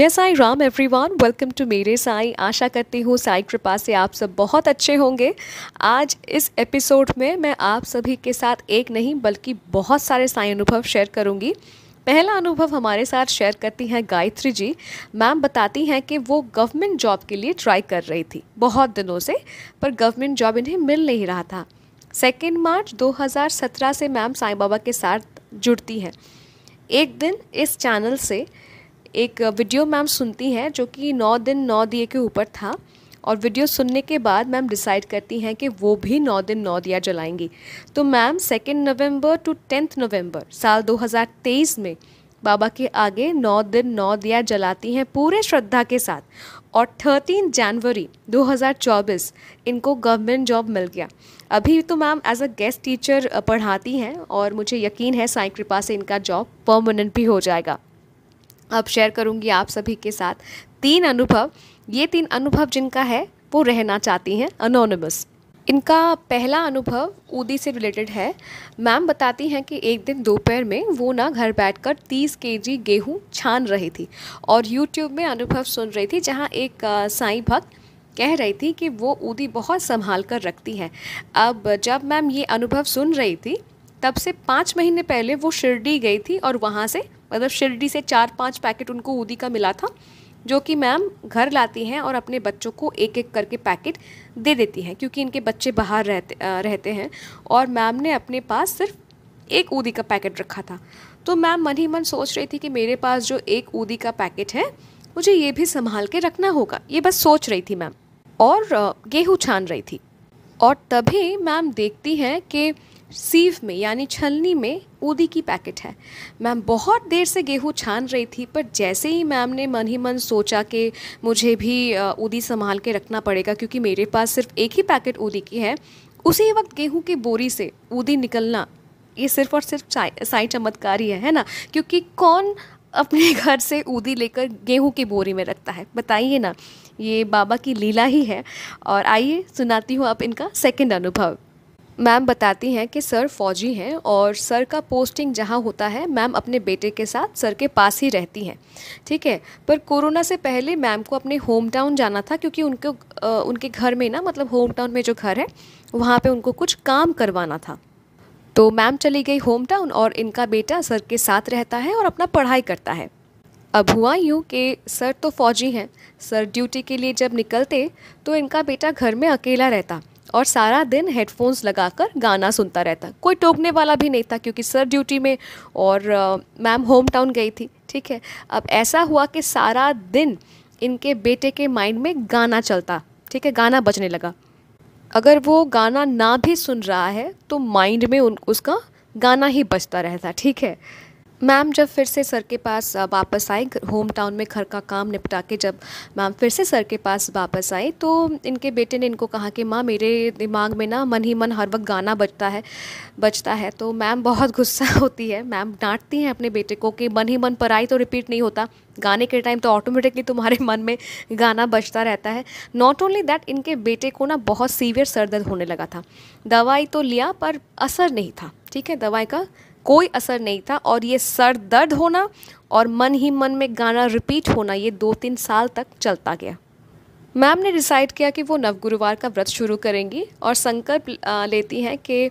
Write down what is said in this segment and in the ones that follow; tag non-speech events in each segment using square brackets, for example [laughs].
जय Sai Ram everyone welcome to मेरे साई आशा करती हूँ साई कृपा से आप सब बहुत अच्छे होंगे आज इस एपिसोड में मैं आप सभी के साथ एक नहीं बल्कि बहुत सारे साई अनुभव शेयर करूँगी पहला अनुभव हमारे साथ शेयर करती हैं गायत्री जी मैम बताती हैं कि वो गवर्नमेंट जॉब के लिए ट्राई कर रही थी बहुत दिनों से पर गवर्नमेंट जॉब इन्हें मिल नहीं रहा था सेकेंड मार्च 2017 से मैम साई बाबा के साथ जुड़ती हैं एक दिन इस चैनल से एक वीडियो मैम सुनती हैं जो कि नौ दिन नौ दिए के ऊपर था और वीडियो सुनने के बाद मैम डिसाइड करती हैं कि वो भी नौ दिन नौ दिया जलाएंगी तो ma'am second November to tenth November साल 2023 में बाबा के आगे नौ दिन नौ दिया जलाती हैं पूरे श्रद्धा के साथ और 13 जनवरी 2024 इनको गवर्नमेंट जॉब मिल गया अभी तो ma'am as a guest teacher पढ़ाती हैं और मुझे यकीन है साई कृपा से इनका जॉब परमानेंट भी हो जाएगा अब शेयर करूँगी आप सभी के साथ तीन अनुभव ये तीन अनुभव जिनका है वो रहना चाहती हैं अनोनमस इनका पहला अनुभव ऊदी से रिलेटेड है मैम बताती हैं कि एक दिन दोपहर में वो ना घर बैठकर 30 केजी गेहूं छान रही थी और यूट्यूब में अनुभव सुन रही थी जहां एक साईं भक्त कह रही थी कि वो ऊदी बहुत संभाल कर रखती हैं अब जब मैम ये अनुभव सुन रही थी तब से पाँच महीने पहले वो शिरडी गई थी और वहाँ से मतलब शिरडी से चार पाँच पैकेट उनको ऊदी का मिला था जो कि मैम घर लाती हैं और अपने बच्चों को एक एक करके पैकेट दे देती हैं क्योंकि इनके बच्चे बाहर रहते रहते हैं और मैम ने अपने पास सिर्फ एक ऊदी का पैकेट रखा था तो मैम मन ही मन सोच रही थी कि मेरे पास जो एक ऊदी का पैकेट है मुझे ये भी संभाल के रखना होगा ये बस सोच रही थी मैम और गेहूँ छान रही थी और तभी मैम देखती हैं कि सीव में यानी छलनी में उदी की पैकेट है मैम बहुत देर से गेहूँ छान रही थी पर जैसे ही मैम ने मन ही मन सोचा कि मुझे भी उदी संभाल के रखना पड़ेगा क्योंकि मेरे पास सिर्फ एक ही पैकेट उदी की है उसी वक्त गेहूँ की बोरी से उदी निकलना ये सिर्फ और सिर्फ साई चमत्कार ही है, है ना क्योंकि कौन अपने [laughs] घर से उदी लेकर गेहूँ की बोरी में रखता है बताइए ना ये बाबा की लीला ही है और आइए सुनाती हूँ आप इनका सेकंड अनुभव मैम बताती हैं कि सर फौजी हैं और सर का पोस्टिंग जहाँ होता है मैम अपने बेटे के साथ सर के पास ही रहती हैं ठीक है पर कोरोना से पहले मैम को अपने होम टाउन जाना था क्योंकि उनके उनके घर में ना मतलब होम टाउन में जो घर है वहाँ पे उनको कुछ काम करवाना था तो मैम चली गई होम टाउन और इनका बेटा सर के साथ रहता है और अपना पढ़ाई करता है अब हुआ यूँ कि सर तो फौजी हैं सर ड्यूटी के लिए जब निकलते तो इनका बेटा घर में अकेला रहता और सारा दिन हेडफोन्स लगाकर गाना सुनता रहता कोई टोकने वाला भी नहीं था क्योंकि सर ड्यूटी में और मैम होम टाउन गई थी ठीक है अब ऐसा हुआ कि सारा दिन इनके बेटे के माइंड में गाना चलता ठीक है गाना बजने लगा अगर वो गाना ना भी सुन रहा है तो माइंड में उन उसका गाना ही बजता रहता ठीक है मैम जब फिर से सर के पास वापस आए होम टाउन में घर का काम निपटा के जब मैम फिर से सर के पास वापस आए तो इनके बेटे ने इनको कहा कि माँ मेरे दिमाग में ना मन ही मन हर वक्त गाना बजता है बजता है तो मैम बहुत गुस्सा [laughs] होती है मैम डांटती हैं अपने बेटे को कि मन ही मन पर आई तो रिपीट नहीं होता गाने के टाइम तो ऑटोमेटिकली तुम्हारे [laughs] मन में गाना बजता रहता है नॉट ओनली दैट इनके बेटे को ना बहुत सीवियर सर दर्द होने लगा था दवाई तो लिया पर असर नहीं था ठीक है दवाई का कोई असर नहीं था और ये सर दर्द होना और मन ही मन में गाना रिपीट होना ये दो तीन साल तक चलता गया मैम ने डिसाइड किया कि वो नव गुरुवार का व्रत शुरू करेंगी और संकल्प लेती हैं कि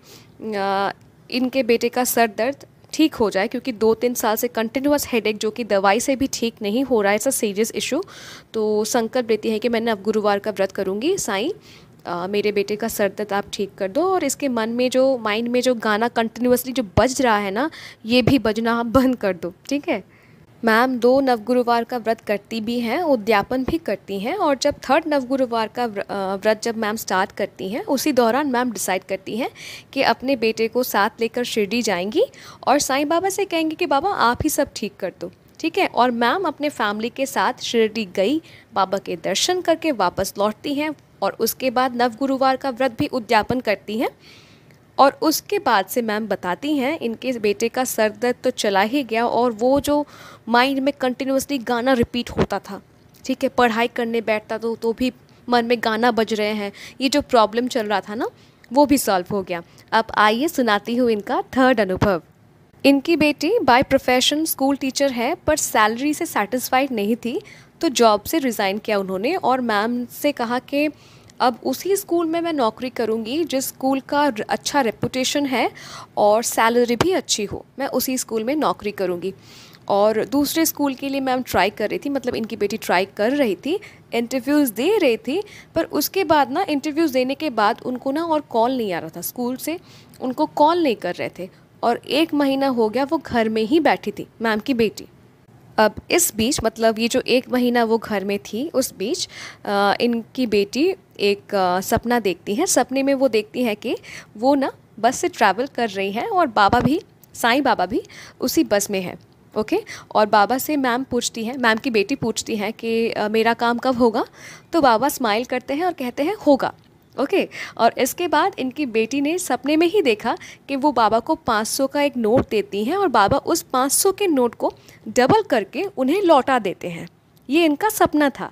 इनके बेटे का सर दर्द ठीक हो जाए क्योंकि दो तीन साल से कंटिन्यूस हेडेक जो कि दवाई से भी ठीक नहीं हो रहा है ऐसा सीरियस इशू तो संकल्प लेती है कि मैं नवगुरुवार का व्रत करूँगी साईं आ, मेरे बेटे का सर दर्द आप ठीक कर दो और इसके मन में जो माइंड में जो गाना कंटिन्यूसली जो बज रहा है ना ये भी बजना आप बंद कर दो ठीक है मैम दो नवगुरुवार का व्रत करती भी हैं उद्यापन भी करती हैं और जब थर्ड नवगुरुवार का व्रत जब मैम स्टार्ट करती हैं उसी दौरान मैम डिसाइड करती हैं कि अपने बेटे को साथ लेकर शिरडी जाएंगी और साईं बाबा से कहेंगी कि बाबा आप ही सब ठीक कर दो ठीक है और मैम अपने फैमिली के साथ शिरडी गई बाबा के दर्शन करके वापस लौटती हैं और उसके बाद नव गुरुवार का व्रत भी उद्यापन करती हैं और उसके बाद से मैम बताती हैं इनके बेटे का सर दर्द तो चला ही गया और वो जो माइंड में कंटिन्यूसली गाना रिपीट होता था ठीक है पढ़ाई करने बैठता तो तो भी मन में गाना बज रहे हैं ये जो प्रॉब्लम चल रहा था ना वो भी सॉल्व हो गया अब आइए सुनाती हूँ इनका थर्ड अनुभव इनकी बेटी बाय प्रोफेशन स्कूल टीचर है पर सैलरी से सेटिस्फाइड नहीं थी तो जॉब से रिज़ाइन किया उन्होंने और मैम से कहा कि अब उसी स्कूल में मैं नौकरी करूँगी जिस स्कूल का अच्छा रेपुटेशन है और सैलरी भी अच्छी हो मैं उसी स्कूल में नौकरी करूँगी और दूसरे स्कूल के लिए मैम ट्राई कर रही थी मतलब इनकी बेटी ट्राई कर रही थी इंटरव्यूज़ दे रही थी पर उसके बाद ना इंटरव्यूज़ देने के बाद उनको ना और कॉल नहीं आ रहा था स्कूल से उनको कॉल नहीं कर रहे थे और एक महीना हो गया वो घर में ही बैठी थी मैम की बेटी अब इस बीच मतलब ये जो एक महीना वो घर में थी उस बीच आ, इनकी बेटी एक आ, सपना देखती है सपने में वो देखती है कि वो ना बस से ट्रैवल कर रही है और बाबा भी साईं बाबा भी उसी बस में है ओके और बाबा से मैम पूछती है मैम की बेटी पूछती है कि आ, मेरा काम कब होगा तो बाबा स्माइल करते हैं और कहते हैं होगा ओके और इसके बाद इनकी बेटी ने सपने में ही देखा कि वो बाबा को 500 का एक नोट देती हैं और बाबा उस 500 के नोट को डबल करके उन्हें लौटा देते हैं ये इनका सपना था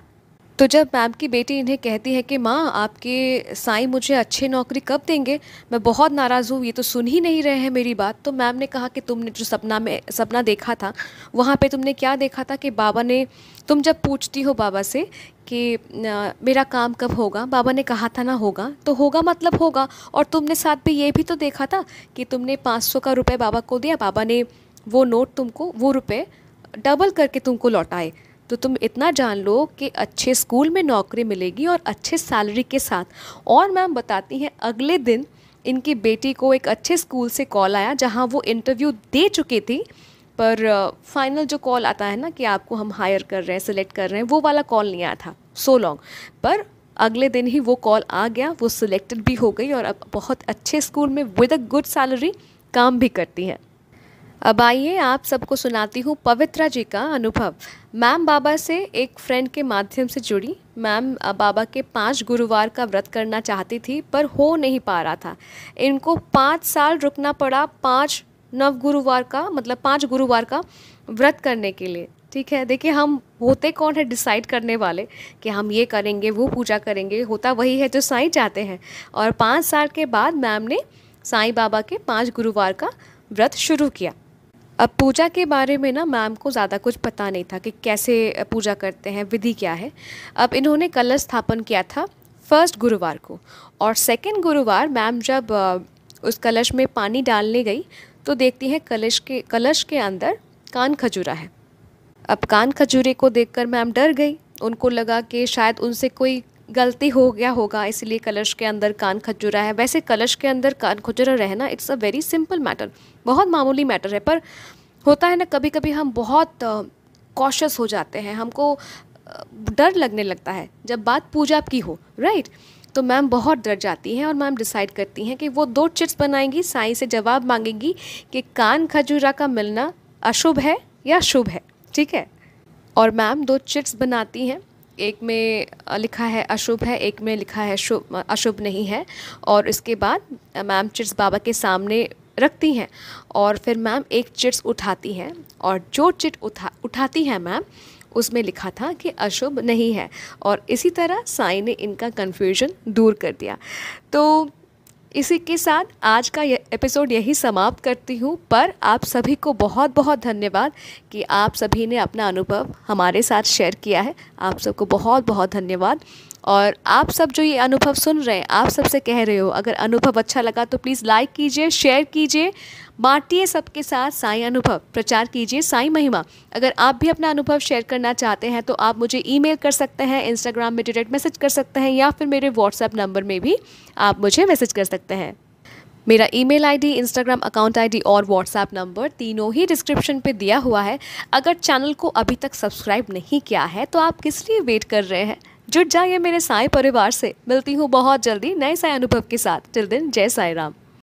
तो जब मैम की बेटी इन्हें कहती है कि माँ आपके साई मुझे अच्छी नौकरी कब देंगे मैं बहुत नाराज़ हूँ ये तो सुन ही नहीं रहे हैं मेरी बात तो मैम ने कहा कि तुमने जो सपना में सपना देखा था वहाँ पे तुमने क्या देखा था कि बाबा ने तुम जब पूछती हो बाबा से कि मेरा काम कब होगा बाबा ने कहा था ना होगा तो होगा मतलब होगा और तुमने साथ में ये भी तो देखा था कि तुमने पाँच सौ का रुपये बाबा को दिया बाबा ने वो नोट तुमको वो रुपये डबल करके तुमको लौटाए तो तुम इतना जान लो कि अच्छे स्कूल में नौकरी मिलेगी और अच्छे सैलरी के साथ और मैम बताती हैं अगले दिन इनकी बेटी को एक अच्छे स्कूल से कॉल आया जहाँ वो इंटरव्यू दे चुकी थी पर फाइनल जो कॉल आता है ना कि आपको हम हायर कर रहे हैं सिलेक्ट कर रहे हैं वो वाला कॉल नहीं आया था सो so लॉन्ग पर अगले दिन ही वो कॉल आ गया वो सिलेक्टेड भी हो गई और अब बहुत अच्छे स्कूल में विद अ गुड सैलरी काम भी करती है अब आइए आप सबको सुनाती हूँ पवित्रा जी का अनुभव मैम बाबा से एक फ्रेंड के माध्यम से जुड़ी मैम बाबा के पाँच गुरुवार का व्रत करना चाहती थी पर हो नहीं पा रहा था इनको पाँच साल रुकना पड़ा पाँच नव गुरुवार का मतलब पाँच गुरुवार का व्रत करने के लिए ठीक है देखिए हम होते कौन है डिसाइड करने वाले कि हम ये करेंगे वो पूजा करेंगे होता वही है जो साईं चाहते हैं और पाँच साल के बाद मैम ने साईं बाबा के पाँच गुरुवार का व्रत शुरू किया अब पूजा के बारे में ना मैम को ज़्यादा कुछ पता नहीं था कि कैसे पूजा करते हैं विधि क्या है अब इन्होंने कलश स्थापन किया था फर्स्ट गुरुवार को और सेकंड गुरुवार मैम जब उस कलश में पानी डालने गई तो देखती हैं कलश के कलश के अंदर कान खजूरा है अब कान खजूरे को देखकर मैम डर गई उनको लगा कि शायद उनसे कोई गलती हो गया होगा इसलिए कलश के अंदर कान खजुरा है वैसे कलश के अंदर कान खजुरा रहना it's a very simple matter बहुत मामूली मैटर है पर होता है ना कभी कभी हम बहुत कॉशस हो जाते हैं हमको डर लगने लगता है जब बात पूजा की हो राइट तो मैम बहुत डर जाती हैं और मैम डिसाइड करती हैं कि वो दो चिट्स बनाएंगी साई से जवाब मांगेंगी कि कान खजूरा का मिलना अशुभ है या शुभ है ठीक है और मैम दो चिट्स बनाती हैं एक में लिखा है अशुभ है एक में लिखा है शुभ अशुभ नहीं है और इसके बाद मैम चिट्स बाबा के सामने रखती हैं और फिर मैम एक चिट्स उठाती हैं और जो चिट उठा उठाती हैं मैम उसमें लिखा था कि अशुभ नहीं है और इसी तरह साई ने इनका कन्फ्यूजन दूर कर दिया तो इसी के साथ आज का ये एपिसोड यही समाप्त करती हूँ पर आप सभी को बहुत बहुत धन्यवाद कि आप सभी ने अपना अनुभव हमारे साथ शेयर किया है आप सबको बहुत बहुत धन्यवाद और आप सब जो ये अनुभव सुन रहे हैं आप सबसे कह रहे हो अगर अनुभव अच्छा लगा तो प्लीज़ लाइक कीजिए शेयर कीजिए बांटिए सबके साथ साई अनुभव प्रचार कीजिए साई महिमा अगर आप भी अपना अनुभव शेयर करना चाहते हैं तो आप मुझे ईमेल कर सकते हैं इंस्टाग्राम में डायरेक्ट मैसेज कर सकते हैं या फिर मेरे व्हाट्सएप नंबर में भी आप मुझे मैसेज कर सकते हैं मेरा email ID, Instagram account ID और व्हाट्सएप नंबर तीनों ही डिस्क्रिप्शन पे दिया हुआ है अगर चैनल को अभी तक सब्सक्राइब नहीं किया है तो आप किस लिए वेट कर रहे हैं जुट जाइए मेरे साई परिवार से मिलती हूँ बहुत जल्दी नए साई अनुभव के साथ टिल दिन जय साई राम